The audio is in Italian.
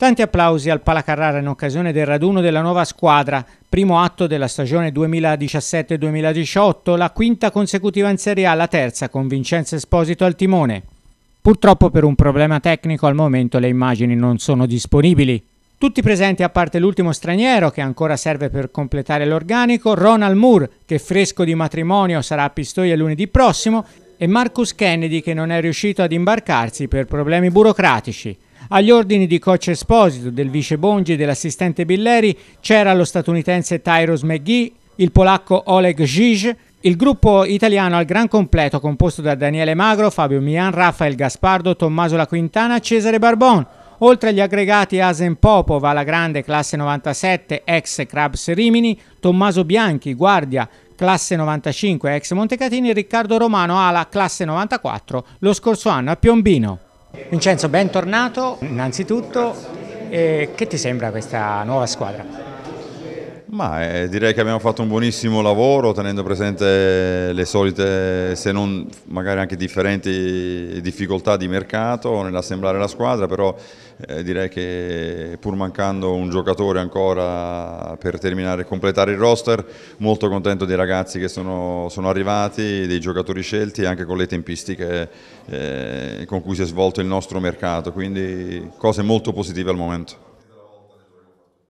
Tanti applausi al Palacarrara in occasione del raduno della nuova squadra, primo atto della stagione 2017-2018, la quinta consecutiva in Serie A, la terza con Vincenzo Esposito al timone. Purtroppo per un problema tecnico al momento le immagini non sono disponibili. Tutti presenti a parte l'ultimo straniero che ancora serve per completare l'organico, Ronald Moore che fresco di matrimonio sarà a Pistoia lunedì prossimo e Marcus Kennedy che non è riuscito ad imbarcarsi per problemi burocratici. Agli ordini di coach Esposito, del vice Bongi e dell'assistente Billeri c'era lo statunitense Tyros McGee, il polacco Oleg Zizh, il gruppo italiano al gran completo composto da Daniele Magro, Fabio Mian, Raffaele Gaspardo, Tommaso La Quintana, Cesare Barbon. Oltre agli aggregati Asen Popo, la grande classe 97, ex Crabs Rimini, Tommaso Bianchi, guardia classe 95, ex Montecatini, Riccardo Romano, ala classe 94, lo scorso anno a Piombino. Vincenzo, bentornato. Innanzitutto, eh, che ti sembra questa nuova squadra? Ma eh, direi che abbiamo fatto un buonissimo lavoro tenendo presente le solite, se non magari anche differenti difficoltà di mercato nell'assemblare la squadra, però eh, direi che pur mancando un giocatore ancora per terminare e completare il roster, molto contento dei ragazzi che sono, sono arrivati, dei giocatori scelti anche con le tempistiche eh, con cui si è svolto il nostro mercato, quindi cose molto positive al momento.